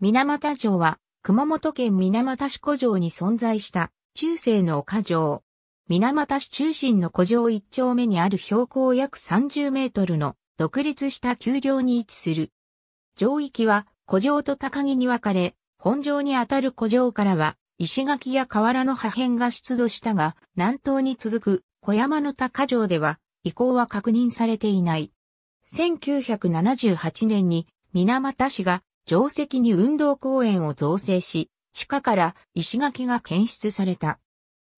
水俣城は、熊本県水俣市古城に存在した、中世の丘城。水俣市中心の古城一丁目にある標高約30メートルの、独立した丘陵に位置する。城域は、古城と高木に分かれ、本城にあたる古城からは、石垣や瓦の破片が出土したが、南東に続く小山の高城では、遺構は確認されていない。1978年に、水俣市が城跡に運動公園を造成し、地下から石垣が検出された。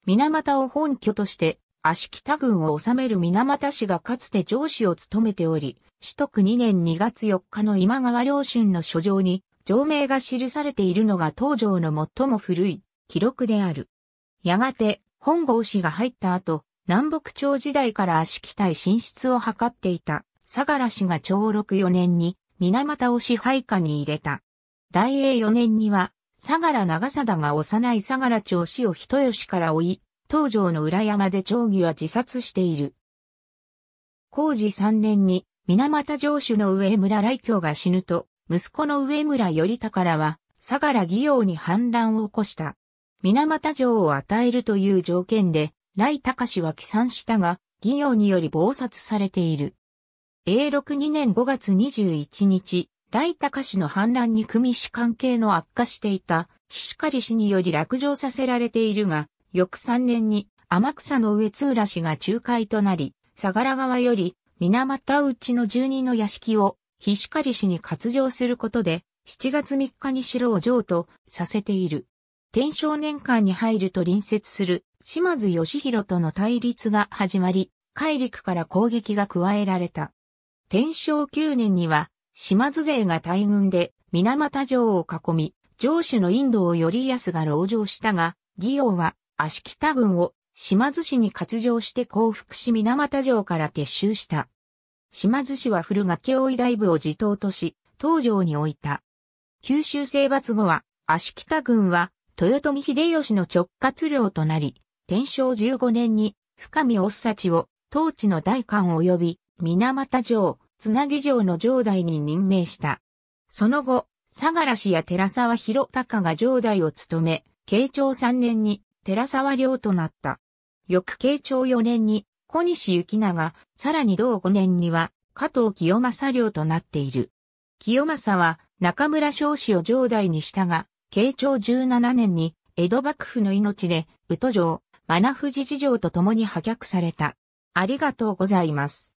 水俣を本拠として、足北郡を治める水俣氏がかつて上司を務めており、取得2年2月4日の今川良春の書状に、条名が記されているのが東条の最も古い記録である。やがて、本郷氏が入った後、南北朝時代から足北へ進出を図っていた、相良氏が長禄4年に水俣を支配下に入れた。大英4年には、相良長貞が幼い相良長子を人吉から追い、東条の裏山で長義は自殺している。工事3年に、水俣城主の上村来京が死ぬと、息子の上村頼宝は、相良義王に反乱を起こした。水俣城を与えるという条件で、来隆は帰参したが、義王により謀殺されている。永禄2年5月21日、大高氏の反乱に組氏関係の悪化していた、菱狩氏により落城させられているが、翌3年に天草の上津浦氏が仲介となり、相良川より水俣内の住人の屋敷を菱狩氏に割譲することで、7月3日に城を譲渡させている。天正年間に入ると隣接する島津義弘との対立が始まり、海陸から攻撃が加えられた。天正9年には、島津勢が大軍で水俣城を囲み、城主のインドを頼安が牢城したが、義王は足北軍を島津市に割上して降伏し水俣城から撤収した。島津市は古崖追大部を自頭とし、東城に置いた。九州征伐後は、足北軍は、豊臣秀吉の直轄領となり、天正15年に、深見おっさちを、当地の大官及び、水俣城、つなぎ城の城代に任命した。その後、相良氏や寺沢広隆が城代を務め、慶長3年に寺沢領となった。翌慶長4年に小西行長、さらに同5年には加藤清正領となっている。清正は中村彰子を城代にしたが、慶長17年に江戸幕府の命で宇都城、真名富士事城と共に破却された。ありがとうございます。